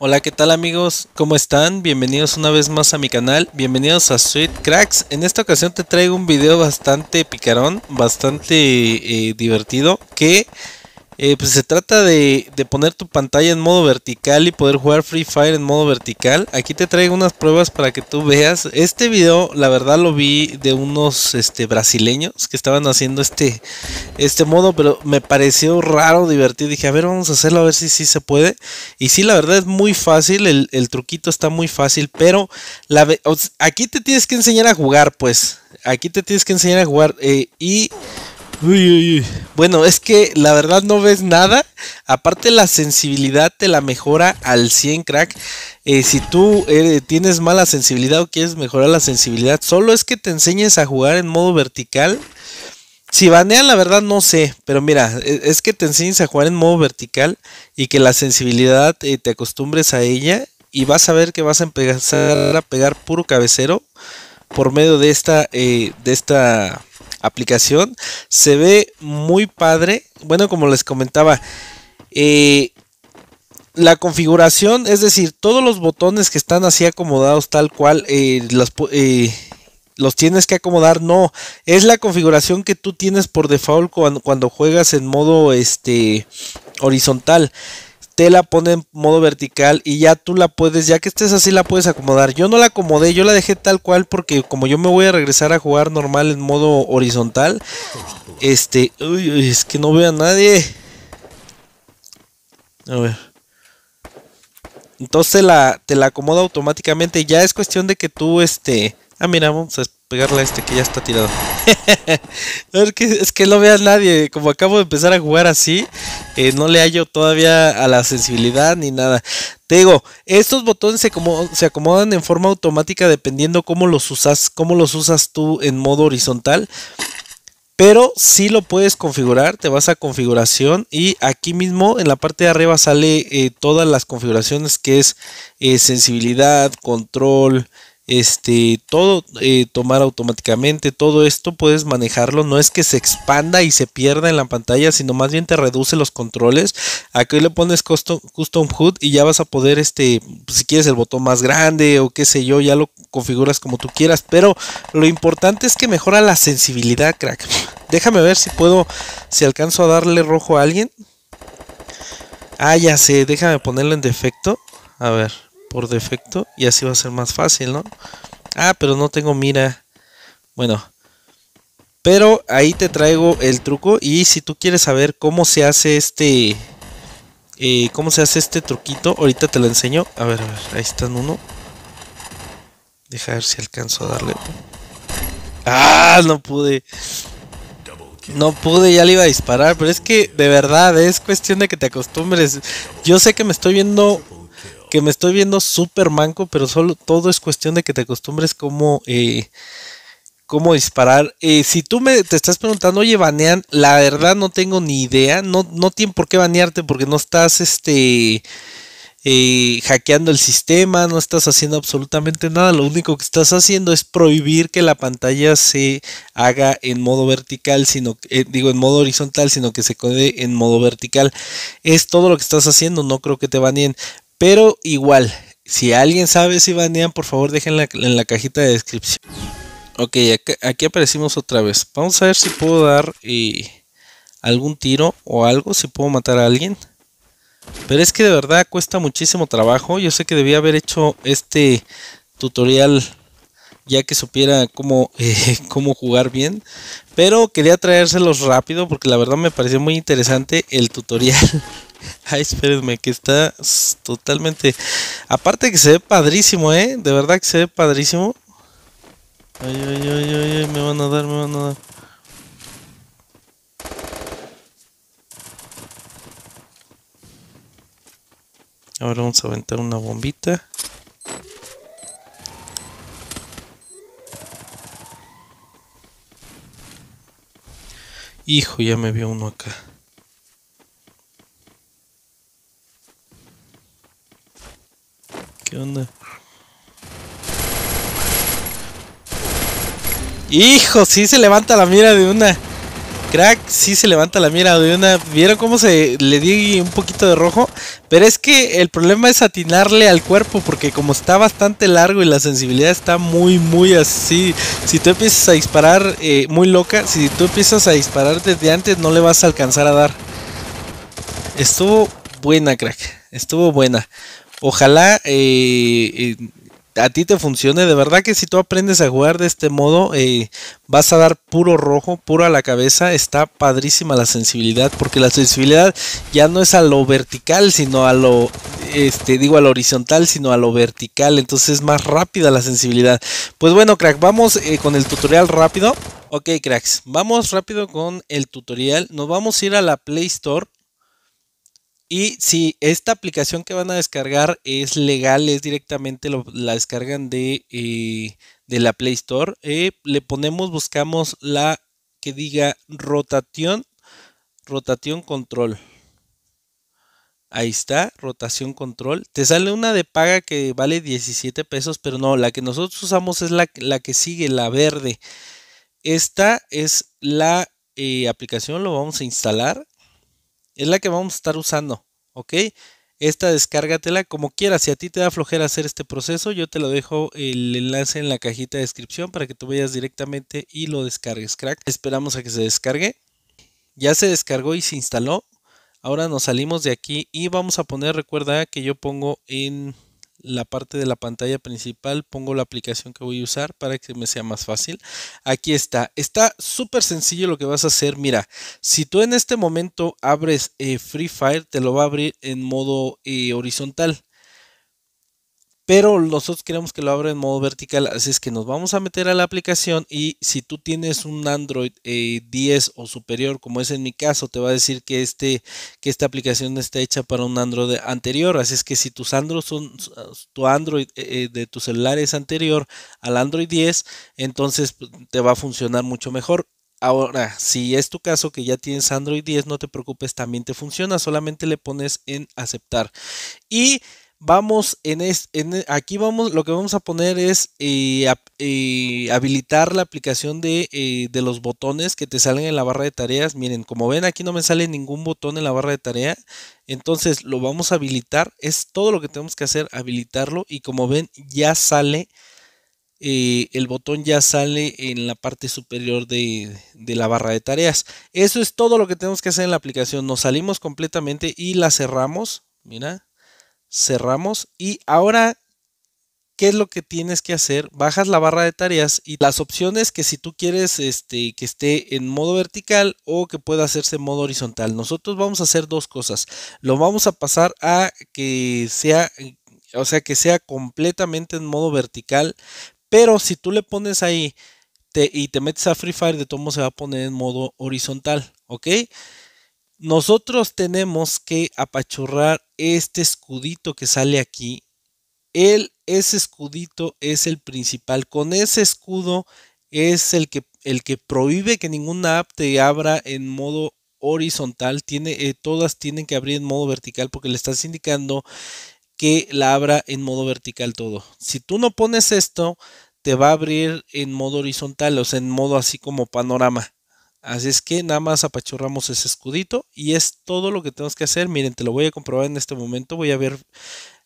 Hola, ¿qué tal amigos? ¿Cómo están? Bienvenidos una vez más a mi canal, bienvenidos a Sweet Cracks. En esta ocasión te traigo un video bastante picarón, bastante eh, divertido, que eh, pues se trata de, poner tu pantalla en modo vertical y poder jugar Free Fire en modo vertical. Aquí te traigo unas pruebas para que tú veas. Este video, la verdad, lo vi de unos este, brasileños que estaban haciendo este, este modo, pero me pareció raro, divertido. Dije, a ver, vamos a hacerlo, a ver si sí se puede. Y sí, la verdad es muy fácil, el, truquito está muy fácil, pero la, aquí te tienes que enseñar a jugar, pues. Aquí te tienes que enseñar a jugar. Eh, y bueno, es que la verdad no ves nada. Aparte la sensibilidad te la mejora al 100, crack. Eh, si tú eh, tienes mala sensibilidad o quieres mejorar la sensibilidad, solo es que te enseñes a jugar en modo vertical. Si banean, la verdad no sé, pero mira, e, es que te enseñes a jugar en modo vertical y que la sensibilidad eh, te acostumbres a ella y vas a ver que vas a empezar a pegar puro cabecero por medio de esta, de esta aplicación. Se ve muy padre. Bueno, como les comentaba, eh, la configuración, es decir, todos los botones que están así acomodados tal cual, eh, eh, los, tienes que acomodar. No, es la configuración que tú tienes por default cuando, cuando juegas en modo este, horizontal te la pone en modo vertical y ya tú la puedes, ya que estés así la puedes acomodar. Yo no la acomodé, yo la dejé tal cual porque como yo me voy a regresar a jugar normal en modo horizontal, este, uy, es que no veo a nadie. A ver. Entonces la, te la acomoda automáticamente. Ya es cuestión de que tú, este, Ah, mira, vamos a pegarle a este que ya está tirado. es, que, es que no veas nadie. Como acabo de empezar a jugar así, eh, no le hallo todavía a la sensibilidad ni nada. Te digo, estos botones se, como, se acomodan en forma automática dependiendo cómo los usas, cómo los usas tú en modo horizontal. Pero sí lo puedes configurar, te vas a configuración y aquí mismo en la parte de arriba sale eh, todas las configuraciones que es eh, sensibilidad, control, este, todo eh, tomar automáticamente, todo esto puedes manejarlo, no es que se expanda y se pierda en la pantalla, sino más bien te reduce los controles. Aquí le pones custom, Hood y ya vas a poder, este, si quieres el botón más grande o qué sé yo, ya lo configuras como tú quieras, pero lo importante es que mejora la sensibilidad, crack. Déjame ver si puedo, si alcanzo a darle rojo a alguien. Ah, ya sé, déjame ponerlo en defecto. A ver por defecto y así va a ser más fácil, ¿no? Ah, pero no tengo mira. Bueno, pero ahí te traigo el truco y si tú quieres saber cómo se hace este... Eh, ¿Cómo se hace este truquito? Ahorita te lo enseño. A ver, a ver, ahí están uno. Deja ver si alcanzo a darle. ¡Ah! No pude. No pude, ya le iba a disparar. Pero es que de verdad es cuestión de que te acostumbres. Yo sé que me estoy viendo que me estoy viendo súper manco, pero solo todo es cuestión de que te acostumbres cómo, eh, cómo disparar. Eh, si tú te estás preguntando, oye, banean, la verdad no tengo ni idea, no, no tiene por qué banearte porque no estás este eh, hackeando el sistema, no estás haciendo absolutamente nada, lo único que estás haciendo es prohibir que la pantalla se haga en modo vertical, sino digo en modo horizontal, sino que se quede en modo vertical. Es todo lo que estás haciendo, no creo que te baneen, pero igual, si alguien sabe si banean, por favor déjenla en la cajita de descripción. Ok, aquí aparecimos otra vez. Vamos a ver si puedo dar eh, algún tiro o algo, si puedo matar a alguien. Pero es que de verdad cuesta muchísimo trabajo. Yo sé que debía haber hecho este tutorial ya que supiera cómo, eh, cómo jugar bien. Pero quería traérselos rápido porque la verdad me pareció muy interesante el tutorial. Ay, espérenme, que está totalmente. Aparte que se ve padrísimo, ¿eh? De verdad que se ve padrísimo. Ay, ay, ay, ay, me van a dar, me van a dar. Ahora vamos a aventar una bombita. Hijo, ya me vio uno acá. Hijo, si se levanta la mira de una. Crack, si se levanta la mira de una. ¿Vieron cómo se le di un poquito de rojo? Pero es que el problema es atinarle al cuerpo porque como está bastante largo y la sensibilidad está muy, muy así. Si tú empiezas a disparar eh, muy loca, si tú empiezas a disparar desde antes no le vas a alcanzar a dar. Estuvo buena, crack. Estuvo buena. Ojalá eh, eh, a ti te funcione. De verdad que si tú aprendes a jugar de este modo, eh, vas a dar puro rojo, puro a la cabeza. Está padrísima la sensibilidad, porque la sensibilidad ya no es a lo vertical, sino a lo, este, digo a lo horizontal, sino a lo vertical. Entonces es más rápida la sensibilidad. Pues bueno, crack, vamos con el tutorial rápido. Ok, cracks, vamos rápido con el tutorial. Nos vamos a ir a la Play Store. Y si esta aplicación que van a descargar es legal, es directamente la descargan eh, de, la Play Store, eh, le ponemos, buscamos la que diga rotación, rotación control. Ahí está, rotación control. Te sale una de paga que vale 17 pesos, pero no, la que nosotros usamos es la, que sigue, la verde. Esta es la eh, aplicación, lo vamos a instalar es la que vamos a estar usando, ¿ok? Esta descárgatela como quieras. Si a ti te da flojera hacer este proceso, yo te lo dejo el enlace en la cajita de descripción para que tú vayas directamente y lo descargues, crack. Esperamos a que se descargue. Ya se descargó y se instaló. Ahora nos salimos de aquí y vamos a poner, recuerda que yo pongo en la parte de la pantalla principal, pongo la aplicación que voy a usar para que me sea más fácil. Aquí está, está súper sencillo lo que vas a hacer. Mira, si tú en este momento abres eh, Free Fire, te lo va a abrir en modo eh, horizontal pero nosotros queremos que lo abra en modo vertical, así es que nos vamos a meter a la aplicación y si tú tienes un Android 10 eh, o superior, como es en mi caso, te va a decir que, este, que esta aplicación está hecha para un Android anterior, así es que si tus Android son, tu Android eh, eh, de tu celular es anterior al Android 10, entonces pues, te va a funcionar mucho mejor. Ahora, si es tu caso que ya tienes Android 10, no te preocupes, también te funciona, solamente le pones en aceptar. Y vamos en, aquí vamos, lo que vamos a poner es eh, eh, habilitar la aplicación eh, de, los botones que te salen en la barra de tareas. Miren, como ven aquí no me sale ningún botón en la barra de tarea. Entonces lo vamos a habilitar. Es todo lo que tenemos que hacer, habilitarlo. Y como ven ya sale, el botón ya sale en la parte superior de, de la barra de tareas. Eso es todo lo que tenemos que hacer en la aplicación. Nos salimos completamente y la cerramos. Mira cerramos y ahora, ¿qué es lo que tienes que hacer? Bajas la barra de tareas y las opciones que si tú quieres este, que esté en modo vertical o que pueda hacerse en modo horizontal. Nosotros vamos a hacer dos cosas. Lo vamos a pasar a que sea... O sea, que sea completamente en modo vertical, pero si tú le pones ahí y te metes a Free Fire, de todo se va a poner en modo horizontal, ¿ok? nosotros tenemos que apachurrar este escudito que sale aquí. Él, ese escudito es el principal. Con ese escudo es el que, el que prohíbe que ninguna app te abra en modo horizontal. Tiene, eh, todas tienen que abrir en modo vertical porque le estás indicando que la abra en modo vertical todo. Si tú no pones esto, te va a abrir en modo horizontal, o sea, en modo así como panorama. Así es que nada más apachurramos ese escudito y es todo lo que tenemos que hacer. Miren, te lo voy a comprobar en este momento. Voy a ver,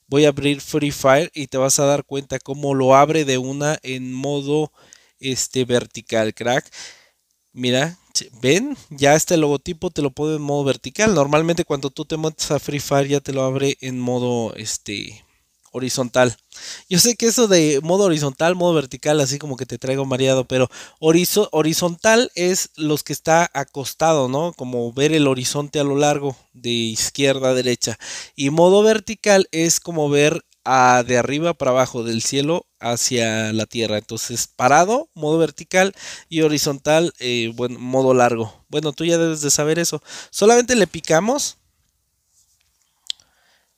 voy a abrir Free Fire y te vas a dar cuenta cómo lo abre de una en modo este vertical, crack. Mira, ven, ya este logotipo te lo pone en modo vertical. Normalmente cuando tú te metes a Free Fire ya te lo abre en modo este horizontal. Yo sé que eso de modo horizontal, modo vertical, así como que te traigo mareado, pero horizontal es los que está acostado, ¿no? Como ver el horizonte a lo largo, de izquierda a derecha. Y modo vertical es como ver a, ah, de arriba para abajo, del cielo hacia la tierra. Entonces, parado, modo vertical y horizontal, eh, bueno, modo largo. Bueno, tú ya debes de saber eso. Solamente le picamos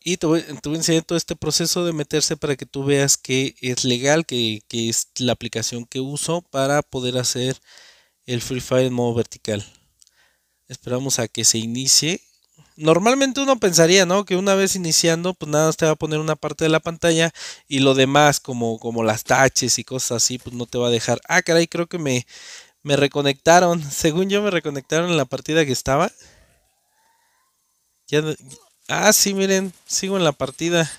y te voy, a enseñar todo este proceso de meterse para que tú veas que es legal, que, es la aplicación que uso para poder hacer el Free Fire en modo vertical. Esperamos a que se inicie. Normalmente uno pensaría, ¿no? Que una vez iniciando, pues nada, más te va a poner una parte de la pantalla y lo demás, como, como las taches y cosas así, pues no te va a dejar. Ah, caray, creo que me, me reconectaron. Según yo me reconectaron en la partida que estaba. Ya, Ah, sí, miren, sigo en la partida.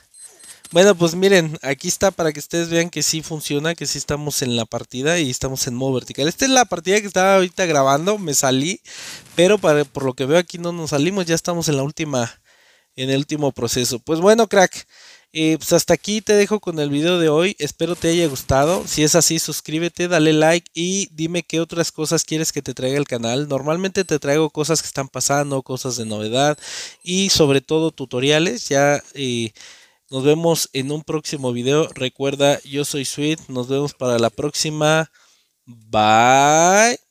Bueno, pues miren, aquí está para que ustedes vean que sí funciona, que sí estamos en la partida y estamos en modo vertical. Esta es la partida que estaba ahorita grabando, me salí, pero por lo que veo aquí no nos salimos, ya estamos en la última, en el último proceso. Pues bueno, crack, y eh, pues hasta aquí te dejo con el video de hoy. Espero te haya gustado. Si es así, suscríbete, dale like y dime qué otras cosas quieres que te traiga el canal. Normalmente te traigo cosas que están pasando, cosas de novedad y sobre todo tutoriales. Ya eh, nos vemos en un próximo video. Recuerda, yo soy Sweet. Nos vemos para la próxima. Bye.